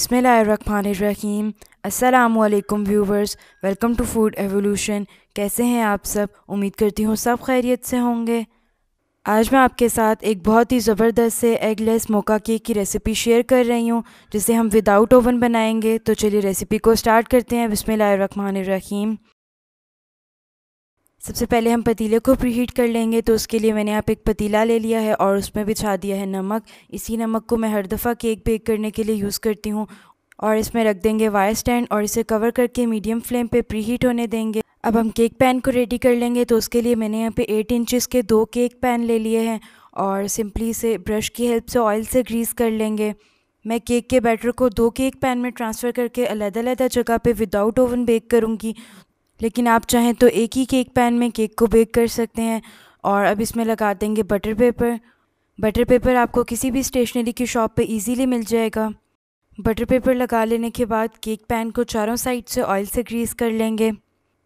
बसमीम अल्लाम viewers welcome to food evolution कैसे हैं आप सब उम्मीद करती हूँ सब खैरियत से होंगे आज मैं आपके साथ एक बहुत ही ज़बरदस्त से एगलेस मोका केक की रेसिपी शेयर कर रही हूँ जिसे हम विदाउट ओवन बनाएंगे तो चलिए रेसिपी को स्टार्ट करते हैं बसमीम सबसे पहले हम पतीले को प्रीहीट कर लेंगे तो उसके लिए मैंने यहाँ पे एक पतीला ले लिया है और उसमें बिछा दिया है नमक इसी नमक को मैं हर दफ़ा केक बेक करने के लिए यूज़ करती हूँ और इसमें रख देंगे वायर स्टैंड और इसे कवर करके मीडियम फ्लेम पे प्रीहीट होने देंगे अब हम केक पैन को रेडी कर लेंगे तो उसके लिए मैंने यहाँ पे एट इंचेस के दो केक पैन ले लिए हैं और सिंपली से ब्रश की हेल्प से ऑयल से ग्रीस कर लेंगे मैं केक के बैटर को दो केक पैन में ट्रांसफ़र करके अलग अलग जगह पे विदाउट ओवन बेक करूँगी लेकिन आप चाहें तो एक ही केक पैन में केक को बेक कर सकते हैं और अब इसमें लगा देंगे बटर पेपर बटर पेपर आपको किसी भी स्टेशनरी की शॉप पे इजीली मिल जाएगा बटर पेपर लगा लेने के बाद केक पैन को चारों साइड से ऑयल से ग्रीस कर लेंगे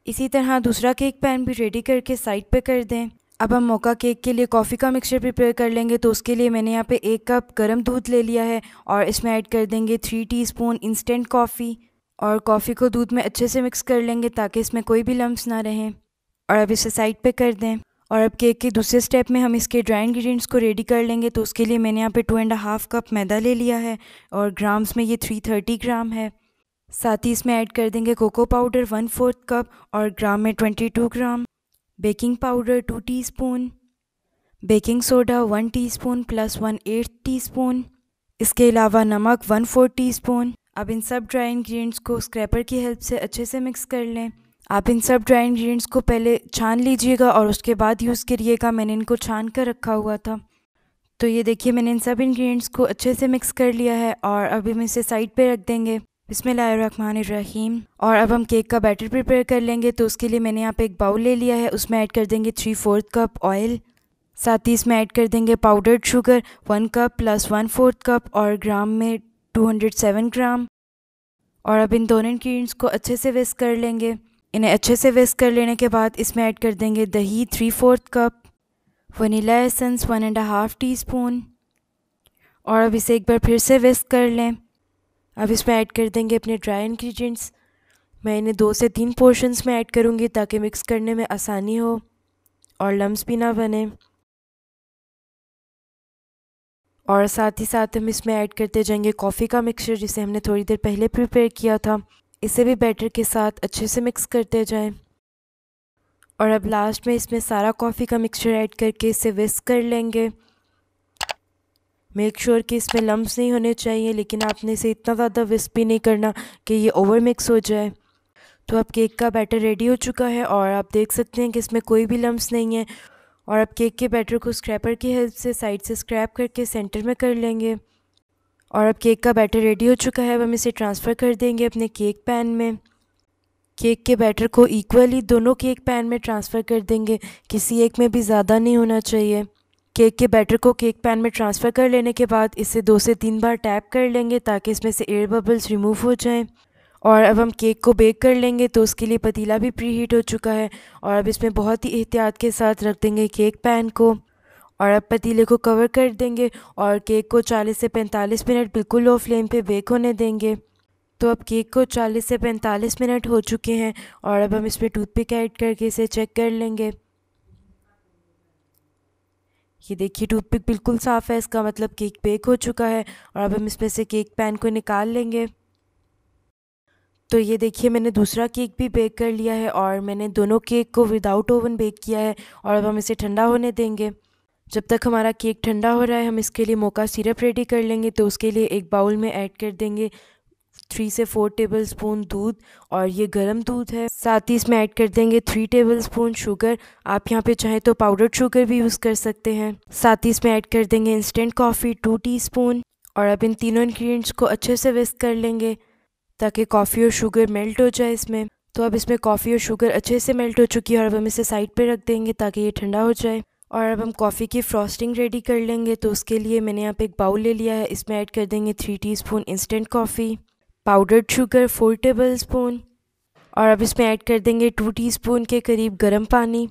इसी तरह दूसरा केक पैन भी रेडी करके साइड पे कर दें अब हम मौका केक के लिए कॉफ़ी का मिक्सचर प्रिपेयर कर लेंगे तो उसके लिए मैंने यहाँ पे एक कप गर्म दूध ले लिया है और इसमें ऐड कर देंगे थ्री टीस्पून इंस्टेंट कॉफ़ी और कॉफ़ी को दूध में अच्छे से मिक्स कर लेंगे ताकि इसमें कोई भी लम्ब ना रहें और अब इसे साइड पे कर दें और अब केक के दूसरे स्टेप में हम इसके ड्राई इंग्रेडिएंट्स को रेडी कर लेंगे तो उसके लिए मैंने यहाँ पे टू एंड हाफ़ कप मैदा ले लिया है और ग्राम्स में ये थ्री थर्टी ग्राम है साथ ही इसमें ऐड कर देंगे cocoa powder one fourth cup और ग्राम में twenty two gram baking powder two tea spoon baking soda one tea spoon plus one eight tea spoon इसके अलावा नमक वन फोर्थ टी स्पून अब इन सब ड्राई इंग्रेडिएंट्स को स्क्रैपर की हेल्प से अच्छे से मिक्स कर लें आप इन सब ड्राई इंग्रेडिएंट्स को पहले छान लीजिएगा और उसके बाद यूज़ करिएगा मैंने इनको छान कर रखा हुआ था तो ये देखिए मैंने इन सब इंग्रेडिएंट्स को अच्छे से मिक्स कर लिया है और अब हम इसे साइड पे रख देंगे इसमें रहीम और अब हम केक का बैटर प्रिपेयर कर लेंगे तो उसके लिए मैंने यहाँ पे एक बाउल ले लिया है उसमें ऐड कर देंगे थ्री फोर्थ कप ऑयल साथ ही इसमें ऐड कर देंगे powdered sugar one cup plus one fourth cup और ग्राम में 207 ग्राम और अब इन दोनों इन्ग्रीडियंट्स को अच्छे से वेस्ट कर लेंगे इन्हें अच्छे से वेस्ट कर लेने के बाद इसमें ऐड कर देंगे दही three fourth cup vanilla essence one and half tea spoon और अब इसे एक बार फिर से वेस्ट कर लें अब इसमें ऐड कर देंगे अपने ड्राई इन्ग्रीडियंट्स मैं इन्हें दो से तीन पोर्शंस में ऐड करूँगी ताकि मिक्स करने में आसानी हो और लम्स भी ना बने और साथ ही साथ हम इसमें ऐड करते जाएंगे कॉफ़ी का मिक्सचर जिसे हमने थोड़ी देर पहले प्रिपेयर किया था इसे भी बैटर के साथ अच्छे से मिक्स करते जाएं और अब लास्ट में इसमें सारा कॉफ़ी का मिक्सचर ऐड करके इसे विस्क कर लेंगे मेक श्योर sure कि इसमें लम्ब नहीं होने चाहिए लेकिन आपने इसे इतना ज़्यादा विस्क भी नहीं करना कि ये ओवर मिक्स हो जाए तो अब केक का बैटर रेडी हो चुका है और आप देख सकते हैं कि इसमें कोई भी लम्ब नहीं है और अब केक के बैटर को स्क्रैपर की हेल्प से साइड से स्क्रैप करके सेंटर में कर लेंगे और अब केक का बैटर रेडी हो चुका है अब हम इसे ट्रांसफ़र कर देंगे अपने केक पैन में केक के बैटर को इक्वली दोनों केक पैन में ट्रांसफ़र कर देंगे किसी एक में भी ज़्यादा नहीं होना चाहिए केक के बैटर को केक पैन में ट्रांसफ़र कर लेने के बाद इसे दो से तीन बार टैप कर लेंगे ताकि इसमें से एयर बबल्स रिमूव हो जाएं और अब हम केक को बेक कर लेंगे तो उसके लिए पतीला भी प्री हीट हो चुका है और अब इसमें बहुत ही एहतियात के साथ रख देंगे केक पैन को और अब पतीले को कवर कर देंगे और केक को 40 से 45 मिनट बिल्कुल लो फ्लेम पे बेक होने देंगे तो अब केक को 40 से 45 मिनट हो चुके हैं और अब हम इसमें टूथपिक ऐड करके इसे चेक कर लेंगे ये देखिए टूथपिक बिल्कुल साफ़ है इसका मतलब केक बेक हो चुका है और अब हम इसमें से केक पैन को निकाल लेंगे तो ये देखिए मैंने दूसरा केक भी बेक कर लिया है और मैंने दोनों केक को विदाउट ओवन बेक किया है और अब हम इसे ठंडा होने देंगे जब तक हमारा केक ठंडा हो रहा है हम इसके लिए मोका सिरप रेडी कर लेंगे तो उसके लिए एक बाउल में ऐड कर देंगे थ्री से फोर टेबल स्पून दूध और ये गरम दूध है साथ ही इसमें ऐड कर देंगे थ्री टेबल स्पून शुगर आप यहाँ पे चाहें तो पाउडर्ड शुगर भी यूज़ कर सकते हैं साथ ही इसमें ऐड कर देंगे इंस्टेंट कॉफ़ी टू टीस्पून और अब इन तीनों इन्ग्रीडियंट्स को अच्छे से विस्क कर लेंगे ताकि कॉफ़ी और शुगर मेल्ट हो जाए इसमें तो अब इसमें कॉफ़ी और शुगर अच्छे से मेल्ट हो चुकी है और अब हम इसे साइड पे रख देंगे ताकि ये ठंडा हो जाए और अब हम कॉफ़ी की फ्रॉस्टिंग रेडी कर लेंगे तो उसके लिए मैंने यहाँ पे एक बाउल ले लिया है इसमें ऐड कर देंगे three teaspoon instant coffee powdered sugar four table spoon और अब इसमें ऐड कर देंगे टू टीस्पून के करीब गर्म पानी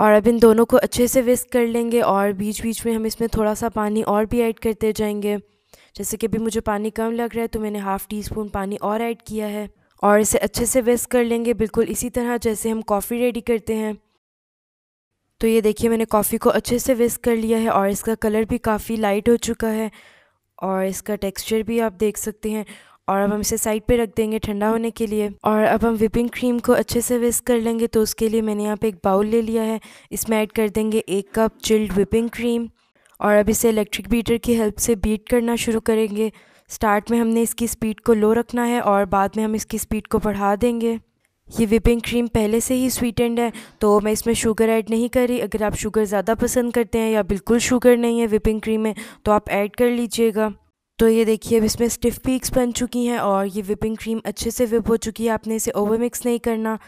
और अब इन दोनों को अच्छे से विस्क कर लेंगे और बीच बीच में हम इसमें थोड़ा सा पानी और भी ऐड करते जाएंगे जैसे कि अभी मुझे पानी कम लग रहा है तो मैंने हाफ़ टी स्पून पानी और ऐड किया है और इसे अच्छे से वेस्ट कर लेंगे बिल्कुल इसी तरह जैसे हम कॉफ़ी रेडी करते हैं तो ये देखिए मैंने कॉफ़ी को अच्छे से वेस्ट कर लिया है और इसका कलर भी काफ़ी लाइट हो चुका है और इसका टेक्सचर भी आप देख सकते हैं और अब हम इसे साइड पे रख देंगे ठंडा होने के लिए और अब हम विपिंग क्रीम को अच्छे से विस्क कर लेंगे तो उसके लिए मैंने यहाँ पे एक बाउल ले लिया है इसमें ऐड कर देंगे एक कप चिल्ड विपिंग क्रीम और अब इसे इलेक्ट्रिक बीटर की हेल्प से बीट करना शुरू करेंगे स्टार्ट में हमने इसकी स्पीड को लो रखना है और बाद में हम इसकी स्पीड को बढ़ा देंगे ये विपिंग क्रीम पहले से ही स्वीटेंड है तो मैं इसमें शुगर ऐड नहीं करी अगर आप शुगर ज़्यादा पसंद करते हैं या बिल्कुल शुगर नहीं है विपिंग क्रीम में तो आप ऐड कर लीजिएगा तो ये देखिए अब इसमें स्टिफ पीक्स बन चुकी हैं और ये विपिंग क्रीम अच्छे से विप हो चुकी है आपने इसे ओवर मिक्स नहीं करना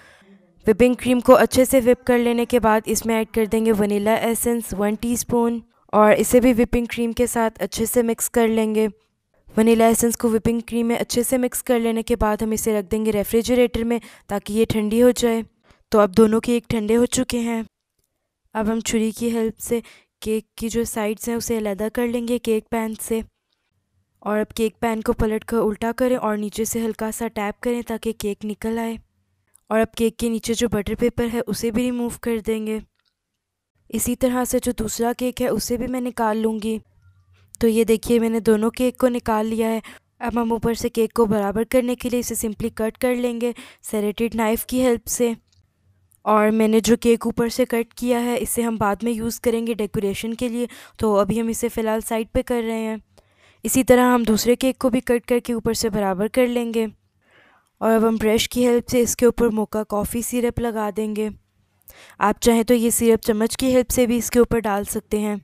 विपिंग क्रीम को अच्छे से विप कर लेने के बाद इसमें ऐड कर देंगे वनीला एसेंस वन स्पून और इसे भी विपिंग क्रीम के साथ अच्छे से मिक्स कर लेंगे वनीला एसेंस को विपिंग क्रीम में अच्छे से मिक्स कर लेने के बाद हम इसे रख देंगे रेफ्रिजरेटर में ताकि ये ठंडी हो जाए तो अब दोनों केक ठंडे हो चुके हैं अब हम छुरी की हेल्प से केक की जो साइड्स हैं उसे अलहदा कर लेंगे केक पैन से और अब केक पैन को पलट कर उल्टा करें और नीचे से हल्का सा टैप करें ताकि केक निकल आए और अब केक के नीचे जो बटर पेपर है उसे भी रिमूव कर देंगे इसी तरह से जो दूसरा केक है उसे भी मैं निकाल लूँगी तो ये देखिए मैंने दोनों केक को निकाल लिया है अब हम ऊपर से केक को बराबर करने के लिए इसे सिंपली कट कर लेंगे सेरेटेड नाइफ़ की हेल्प से और मैंने जो केक ऊपर से कट किया है इसे हम बाद में यूज़ करेंगे डेकोरेशन के लिए तो अभी हम इसे फ़िलहाल साइड पे कर रहे हैं इसी तरह हम दूसरे केक को भी कट करके ऊपर से बराबर कर लेंगे और अब हम ब्रश की हेल्प से इसके ऊपर मोका कॉफ़ी सिरप लगा देंगे आप चाहें तो ये सिरप चम्मच की हेल्प से भी इसके ऊपर डाल सकते हैं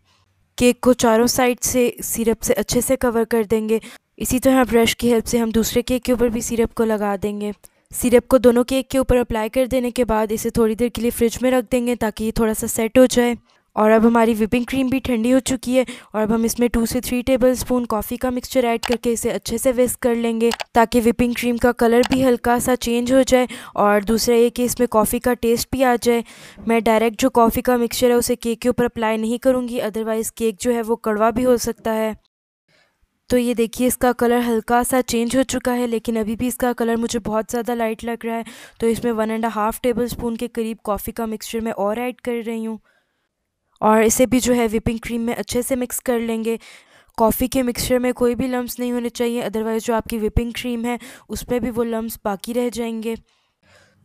केक को चारों साइड से सिरप से अच्छे से कवर कर देंगे इसी तरह ब्रश की हेल्प से हम दूसरे केक के ऊपर भी सिरप को लगा देंगे सिरप को दोनों केक के ऊपर अप्लाई कर देने के बाद इसे थोड़ी देर के लिए फ्रिज में रख देंगे ताकि ये थोड़ा सा सेट हो जाए और अब हमारी विपिंग क्रीम भी ठंडी हो चुकी है और अब हम इसमें टू से थ्री टेबल स्पून कॉफ़ी का मिक्सचर ऐड करके इसे अच्छे से विस्क कर लेंगे ताकि विपिंग क्रीम का कलर भी हल्का सा चेंज हो जाए और दूसरा ये कि इसमें कॉफ़ी का टेस्ट भी आ जाए मैं डायरेक्ट जो कॉफ़ी का मिक्सचर है उसे केक के ऊपर अप्लाई नहीं करूँगी अदरवाइज़ केक जो है वो कड़वा भी हो सकता है तो ये देखिए इसका कलर हल्का सा चेंज हो चुका है लेकिन अभी भी इसका कलर मुझे बहुत ज़्यादा लाइट लग रहा है तो इसमें one and half table spoon के करीब कॉफ़ी का मिक्सचर मैं और ऐड कर रही हूँ और इसे भी जो है विपिंग क्रीम में अच्छे से मिक्स कर लेंगे कॉफ़ी के मिक्सचर में कोई भी लम्स नहीं होने चाहिए अदरवाइज़ जो आपकी विपिंग क्रीम है उसमें भी वो लम्स बाकी रह जाएंगे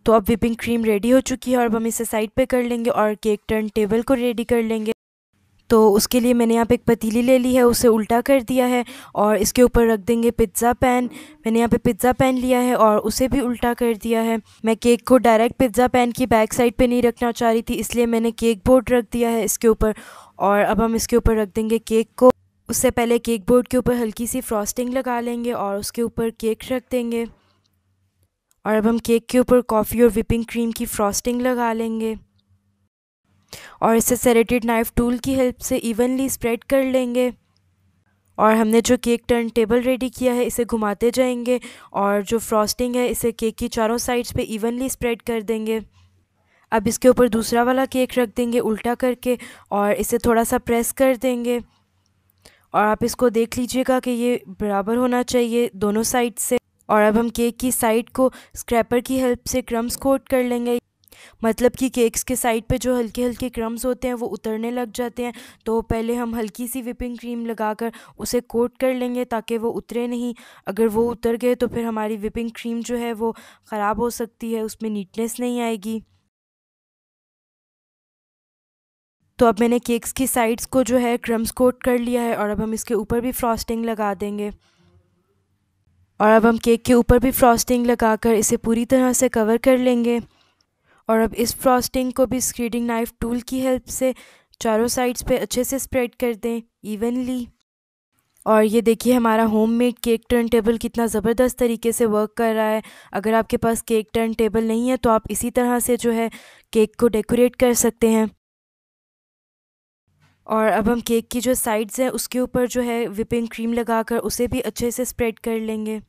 तो अब विपिंग क्रीम रेडी हो चुकी है और हम इसे साइड पे कर लेंगे और केक टर्न टेबल को रेडी कर लेंगे तो उसके लिए मैंने यहाँ पे एक पतीली ले ली है उसे उल्टा कर दिया है और इसके ऊपर रख देंगे पिज़्ज़ा पैन मैंने यहाँ पे पिज़्ज़ा पैन लिया है और उसे भी उल्टा कर दिया है मैं केक को डायरेक्ट पिज़्ज़ा पैन की बैक साइड पे नहीं रखना चाह रही थी इसलिए मैंने केक बोर्ड रख दिया है इसके ऊपर और अब हम इसके ऊपर रख देंगे केक को उससे पहले केक बोर्ड के ऊपर हल्की सी फ्रॉस्टिंग लगा लेंगे और उसके ऊपर केक रख देंगे और अब हम केक के ऊपर कॉफ़ी और विपिंग क्रीम की फ्रॉस्टिंग लगा लेंगे और इसे सेरेटेड नाइफ़ टूल की हेल्प से इवनली स्प्रेड कर लेंगे और हमने जो केक टर्न टेबल रेडी किया है इसे घुमाते जाएंगे और जो फ्रॉस्टिंग है इसे केक की चारों साइड्स पे इवनली स्प्रेड कर देंगे अब इसके ऊपर दूसरा वाला केक रख देंगे उल्टा करके और इसे थोड़ा सा प्रेस कर देंगे और आप इसको देख लीजिएगा कि ये बराबर होना चाहिए दोनों साइड से और अब हम केक की साइड को स्क्रैपर की हेल्प से क्रम्स कोट कर लेंगे मतलब कि केक्स के साइड पे जो हल्के हल्के क्रम्स होते हैं वो उतरने लग जाते हैं तो पहले हम हल्की सी विपिंग क्रीम लगाकर उसे कोट कर लेंगे ताकि वो उतरे नहीं अगर वो उतर गए तो फिर हमारी विपिंग क्रीम जो है वो ख़राब हो सकती है उसमें नीटनेस नहीं आएगी तो अब मैंने केक्स की साइड्स को जो है क्रम्स कोट कर लिया है और अब हम इसके ऊपर भी फ्रॉस्टिंग लगा देंगे और अब हम केक के ऊपर भी फ्रॉस्टिंग लगाकर इसे पूरी तरह से कवर कर लेंगे और अब इस फ्रॉस्टिंग को भी स्क्रीडिंग नाइफ टूल की हेल्प से चारों साइड्स पे अच्छे से स्प्रेड कर दें इवनली और ये देखिए हमारा होममेड केक टर्न टेबल कितना ज़बरदस्त तरीके से वर्क कर रहा है अगर आपके पास केक टर्न टेबल नहीं है तो आप इसी तरह से जो है केक को डेकोरेट कर सकते हैं और अब हम केक की जो साइड्स हैं उसके ऊपर जो है विपिंग क्रीम लगाकर उसे भी अच्छे से स्प्रेड कर लेंगे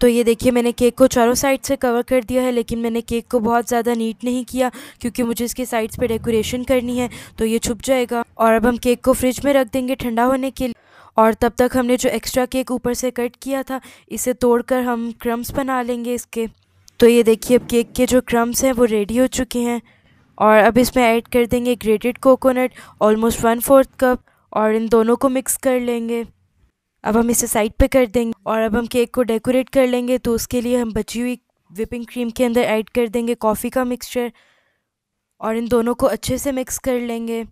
तो ये देखिए मैंने केक को चारों साइड से कवर कर दिया है लेकिन मैंने केक को बहुत ज़्यादा नीट नहीं किया क्योंकि मुझे इसके साइड्स पे डेकोरेशन करनी है तो ये छुप जाएगा और अब हम केक को फ्रिज में रख देंगे ठंडा होने के लिए और तब तक हमने जो एक्स्ट्रा केक ऊपर से कट किया था इसे तोड़कर हम क्रम्स बना लेंगे इसके तो ये देखिए अब केक के जो क्रम्स हैं वो रेडी हो चुके हैं और अब इसमें ऐड कर देंगे grated coconut almost one fourth cup और इन दोनों को मिक्स कर लेंगे अब हम इसे साइड पे कर देंगे और अब हम केक को डेकोरेट कर लेंगे तो उसके लिए हम बची हुई विपिंग क्रीम के अंदर ऐड कर देंगे कॉफ़ी का मिक्सचर और इन दोनों को अच्छे से मिक्स कर लेंगे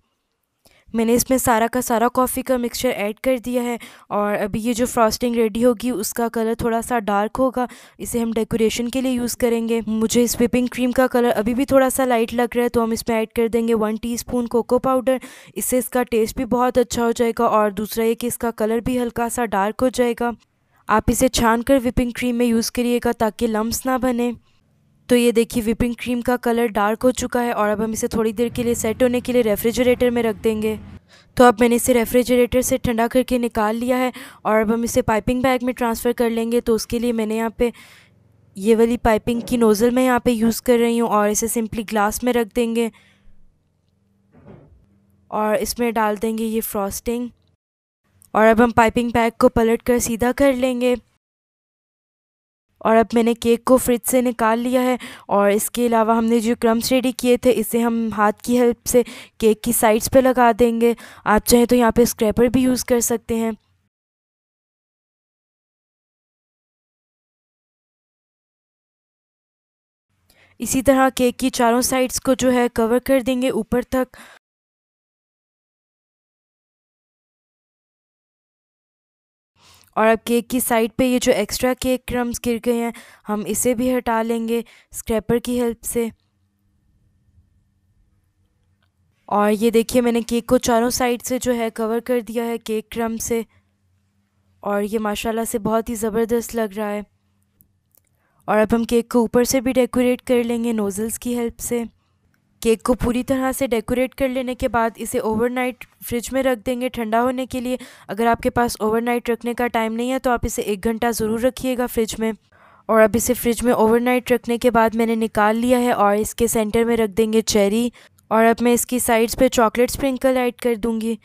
मैंने इसमें सारा का सारा कॉफ़ी का मिक्सचर ऐड कर दिया है और अभी ये जो फ्रॉस्टिंग रेडी होगी उसका कलर थोड़ा सा डार्क होगा इसे हम डेकोरेशन के लिए यूज़ करेंगे मुझे इस विपिंग क्रीम का कलर अभी भी थोड़ा सा लाइट लग रहा है तो हम इसमें ऐड कर देंगे वन टीस्पून कोको पाउडर इससे इसका टेस्ट भी बहुत अच्छा हो जाएगा और दूसरा ये कि इसका कलर भी हल्का सा डार्क हो जाएगा आप इसे छान कर क्रीम में यूज़ करिएगा ताकि लम्ब ना बने तो ये देखिए विपिंग क्रीम का कलर डार्क हो चुका है और अब हम इसे थोड़ी देर के लिए सेट होने के लिए रेफ्रिजरेटर में रख देंगे तो अब मैंने इसे रेफ्रिजरेटर से ठंडा करके निकाल लिया है और अब हम इसे पाइपिंग बैग में ट्रांसफ़र कर लेंगे तो उसके लिए मैंने यहाँ पे ये वाली पाइपिंग की नोज़ल मैं यहाँ पे यूज़ कर रही हूँ और इसे सिंपली ग्लास में रख देंगे और इसमें डाल देंगे ये फ्रॉस्टिंग और अब हम पाइपिंग बैग को पलट कर सीधा कर लेंगे और अब मैंने केक को फ्रिज से निकाल लिया है और इसके अलावा हमने जो क्रम्स रेडी किए थे इसे हम हाथ की हेल्प से केक की साइड्स पे लगा देंगे आप चाहें तो यहाँ पे स्क्रैपर भी यूज़ कर सकते हैं इसी तरह केक की चारों साइड्स को जो है कवर कर देंगे ऊपर तक और अब केक की साइड पे ये जो एक्स्ट्रा केक क्रम्स गिर गए हैं हम इसे भी हटा लेंगे स्क्रैपर की हेल्प से और ये देखिए मैंने केक को चारों साइड से जो है कवर कर दिया है केक क्रम से और ये माशाल्लाह से बहुत ही ज़बरदस्त लग रहा है और अब हम केक को ऊपर से भी डेकोरेट कर लेंगे नोज़ल्स की हेल्प से केक को पूरी तरह से डेकोरेट कर लेने के बाद इसे ओवरनाइट फ्रिज में रख देंगे ठंडा होने के लिए अगर आपके पास ओवरनाइट रखने का टाइम नहीं है तो आप इसे एक घंटा ज़रूर रखिएगा फ्रिज में और अब इसे फ्रिज में ओवरनाइट रखने के बाद मैंने निकाल लिया है और इसके सेंटर में रख देंगे चेरी और अब मैं इसकी साइड्स पर चॉकलेट स्प्रिंकल ऐड कर दूँगी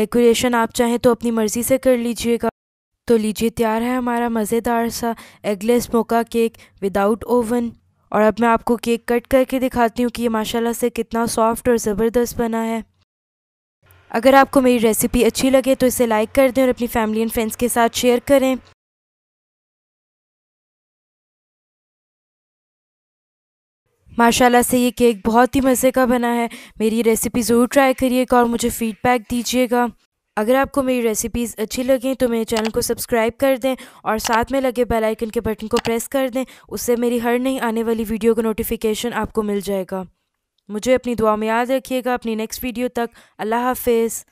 डेकोरेशन आप चाहें तो अपनी मर्ज़ी से कर लीजिएगा तो लीजिए तैयार है हमारा मज़ेदार सा eggless mocha cake without oven और अब मैं आपको केक कट करके दिखाती हूँ कि ये माशाल्लाह से कितना सॉफ्ट और ज़बरदस्त बना है अगर आपको मेरी रेसिपी अच्छी लगे तो इसे लाइक कर दें और अपनी फैमिली एंड फ्रेंड्स के साथ शेयर करें माशाल्लाह से ये केक बहुत ही मज़े का बना है मेरी रेसिपी ज़रूर ट्राई करिएगा और मुझे फ़ीडबैक दीजिएगा अगर आपको मेरी रेसिपीज़ अच्छी लगें तो मेरे चैनल को सब्सक्राइब कर दें और साथ में लगे बेल आइकन के बटन को प्रेस कर दें उससे मेरी हर नई आने वाली वीडियो का नोटिफिकेशन आपको मिल जाएगा मुझे अपनी दुआ में याद रखिएगा अपनी नेक्स्ट वीडियो तक अल्लाह हाफिज़